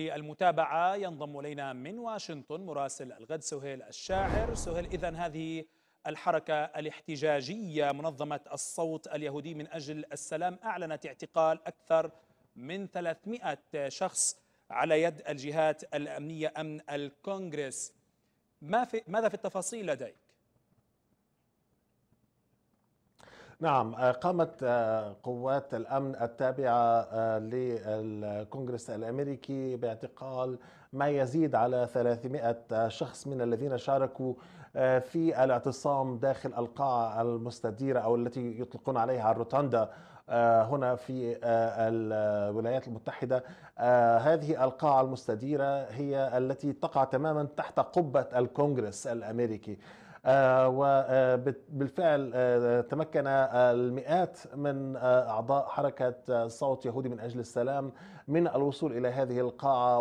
للمتابعة ينضم إلينا من واشنطن مراسل الغد سهيل الشاعر سهيل إذا هذه الحركة الاحتجاجية منظمة الصوت اليهودي من أجل السلام أعلنت اعتقال أكثر من 300 شخص على يد الجهات الأمنية أمن الكونغرس ما في ماذا في التفاصيل لديك؟ نعم آه، قامت آه، قوات الامن التابعه آه، للكونغرس الامريكي باعتقال ما يزيد على 300 شخص من الذين شاركوا في الاعتصام داخل القاعه المستديره او التي يطلقون عليها الروتاندا هنا في الولايات المتحدة هذه القاعة المستديرة هي التي تقع تماما تحت قبة الكونغرس الأمريكي آه، وبالفعل آه، آه، تمكن المئات من أعضاء حركة صوت يهودي من أجل السلام من الوصول إلى هذه القاعة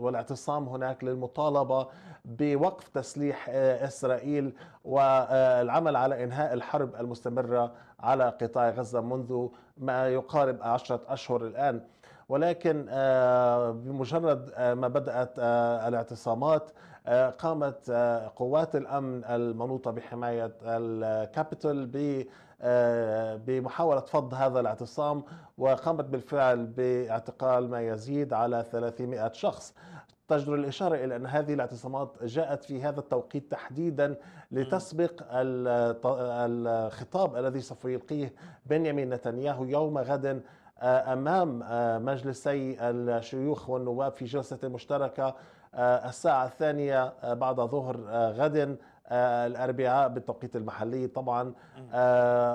والاعتصام هناك للمطالبة بوقف تسليح إسرائيل والعمل على إنهاء الحرب المستمرة على قطاع غزة منذ ما يقارب عشرة أشهر الآن ولكن آه، بمجرد آه، ما بدأت آه، الاعتصامات قامت قوات الأمن المنوطة بحماية الكابيتول ب بمحاولة فض هذا الاعتصام وقامت بالفعل باعتقال ما يزيد على 300 شخص تجدر الإشارة إلى أن هذه الاعتصامات جاءت في هذا التوقيت تحديدا لتسبق الخطاب الذي سوف يلقيه بنيامين نتنياهو يوم غد آه، امام آه، مجلسي الشيوخ والنواب في جلسه مشتركه آه، الساعه الثانيه بعد ظهر غد الاربعاء بالتوقيت المحلي طبعا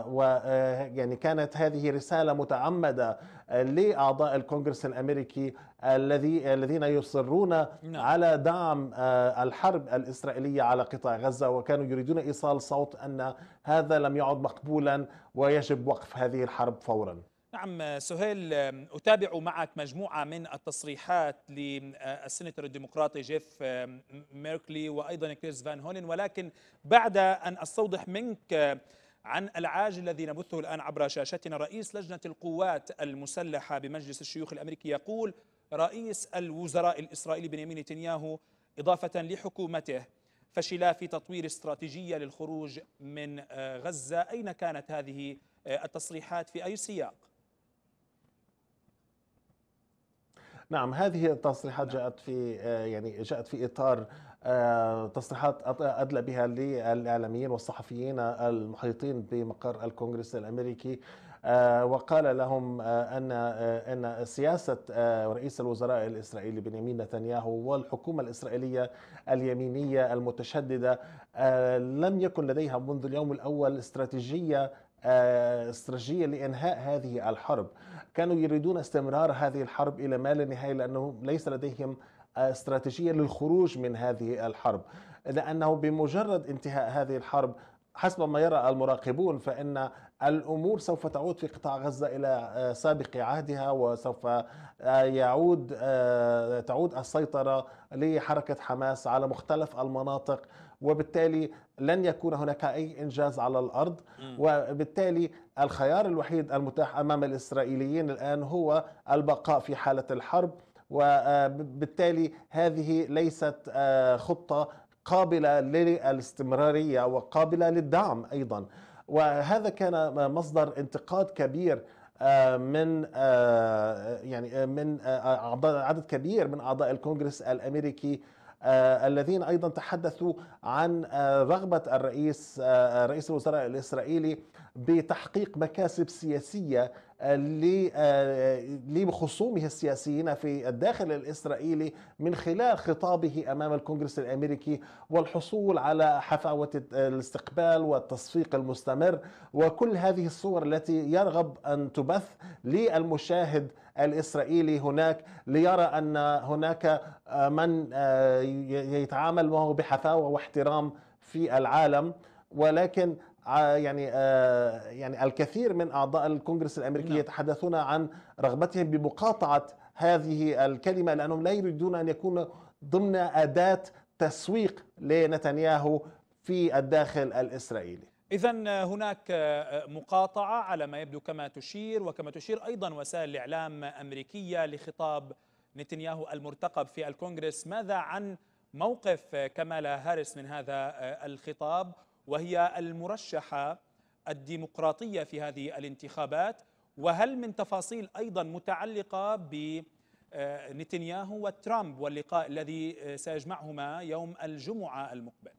ويعني كانت هذه رساله متعمده لاعضاء الكونغرس الامريكي الذي الذين يصرون نعم. على دعم الحرب الاسرائيليه على قطاع غزه وكانوا يريدون ايصال صوت ان هذا لم يعد مقبولا ويجب وقف هذه الحرب فورا نعم سهيل أتابع معك مجموعة من التصريحات للسنتر الديمقراطي جيف آه، ميركلي وأيضا كريس فان هونن ولكن بعد أن أستوضح منك آه، عن العاج الذي نبثه الآن عبر شاشتنا رئيس لجنة القوات المسلحة بمجلس الشيوخ الأمريكي يقول رئيس الوزراء الإسرائيلي بنيامين نتنياهو إضافة لحكومته فشلا في تطوير استراتيجية للخروج من آه، غزة أين كانت هذه التصريحات في أي سياق؟ نعم هذه التصريحات نعم. جاءت في آه، يعني جاءت في اطار آه، تصريحات ادلى بها للاعلاميين والصحفيين آه، المحيطين بمقر الكونغرس الامريكي وقال لهم ان ان سياسه رئيس الوزراء الاسرائيلي بنيامين نتنياهو والحكومه الاسرائيليه اليمينيه المتشدده لم يكن لديها منذ اليوم الاول استراتيجيه استراتيجية لإنهاء هذه الحرب كانوا يريدون استمرار هذه الحرب إلى ما لا نهاية لأنه ليس لديهم آه، استراتيجية للخروج من هذه الحرب لأنه بمجرد انتهاء هذه الحرب حسب ما يرى المراقبون فإن الأمور سوف تعود في قطاع غزة إلى آه، سابق عهدها وسوف آه، يعود آه، تعود السيطرة لحركة حماس على مختلف المناطق وبالتالي لن يكون هناك أي إنجاز على الأرض وبالتالي الخيار الوحيد المتاح أمام الإسرائيليين الآن هو البقاء في حالة الحرب وبالتالي هذه ليست خطة قابله للاستمراريه وقابله للدعم ايضا وهذا كان مصدر انتقاد كبير آه، من آه، يعني آه، من عدد كبير من اعضاء الكونغرس الامريكي الذين ايضا تحدثوا عن رغبه الرئيس رئيس الوزراء الاسرائيلي بتحقيق مكاسب سياسيه لخصومه آه، السياسيين في الداخل الإسرائيلي من خلال خطابه أمام الكونغرس الأمريكي والحصول على حفاوة الاستقبال والتصفيق المستمر وكل هذه الصور التي يرغب أن تبث للمشاهد الإسرائيلي هناك ليرى أن هناك آه، من آه، يتعامل معه بحفاوة واحترام في العالم ولكن يعني آه، يعني الكثير من اعضاء الكونغرس الامريكي نعم. يتحدثون عن رغبتهم بمقاطعه هذه الكلمه لانهم لا يريدون ان يكون ضمن اداه تسويق لنتنياهو في الداخل الاسرائيلي إذا آه، هناك آه، مقاطعة على ما يبدو كما تشير وكما تشير أيضا وسائل الإعلام أمريكية لخطاب نتنياهو المرتقب في الكونغرس ماذا عن موقف كمالا هاريس من هذا الخطاب وهي المرشحه الديمقراطيه في هذه الانتخابات وهل من تفاصيل ايضا متعلقه بنتنياهو آه، وترامب واللقاء الذي آه، سيجمعهما يوم الجمعه المقبل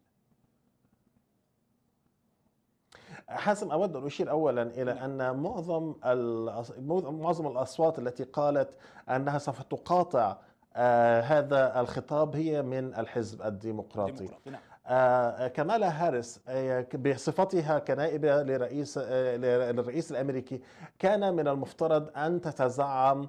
حاسم اود ان اشير اولا الى نعم. ان معظم معظم الاصوات التي قالت انها سوف تقاطع آه، هذا الخطاب هي من الحزب الديمقراطي نعم. آه، كمالا هاريس آه، بصفتها كنائبة لرئيس آه، للرئيس الأمريكي كان من المفترض أن تتزعم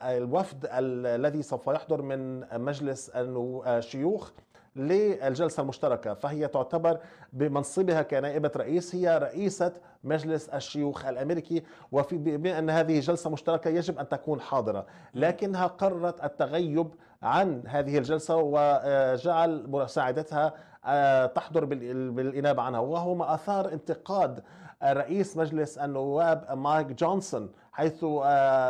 الوفد الذي سوف يحضر من مجلس الشيوخ للجلسة المشتركة فهي تعتبر بمنصبها كنائبة رئيس هي رئيسة مجلس الشيوخ الأمريكي وفي بما أن هذه جلسة مشتركة يجب أن تكون حاضرة لكنها قررت التغيب عن هذه الجلسة وجعل مساعدتها آه، تحضر بالإنابة عنها وهو ما أثار انتقاد رئيس مجلس النواب مايك جونسون حيث آه،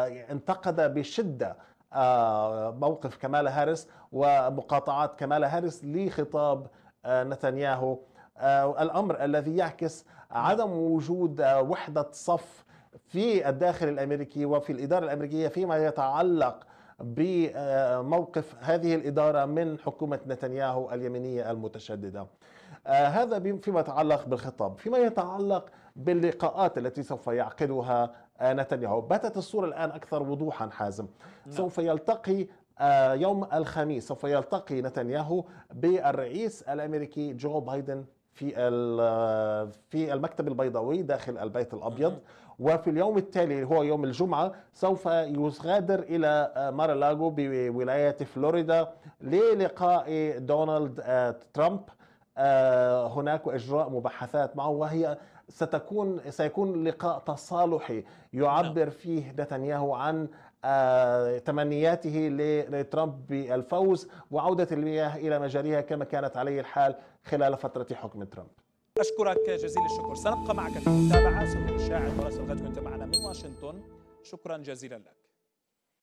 انتقد بشدة آه، موقف كمالا هاريس ومقاطعات كمالا هاريس لخطاب آه، نتنياهو آه، الامر الذي يعكس عدم وجود وحده صف في الداخل الامريكي وفي الاداره الامريكيه فيما يتعلق بموقف هذه الاداره من حكومه نتنياهو اليمينيه المتشدده. هذا فيما يتعلق بالخطاب، فيما يتعلق باللقاءات التي سوف يعقدها آه، نتنياهو باتت الصورة الآن أكثر وضوحا حازم نعم. سوف يلتقي آه، يوم الخميس سوف يلتقي نتنياهو بالرئيس الأمريكي جو بايدن في آه، في المكتب البيضاوي داخل البيت الابيض وفي اليوم التالي هو يوم الجمعه سوف يغادر الى مارالاغو بولايه فلوريدا للقاء دونالد ترامب آه، هناك اجراء مباحثات معه وهي ستكون سيكون لقاء تصالحي يعبر نعم. فيه نتنياهو عن آه، تمنياته لترامب بالفوز وعوده المياه الى مجاريها كما كانت عليه الحال خلال فتره حكم ترامب. اشكرك جزيل الشكر، سنبقى معك في المتابعه سوري الشاعر ولا غد كنت معنا من واشنطن، شكرا جزيلا لك.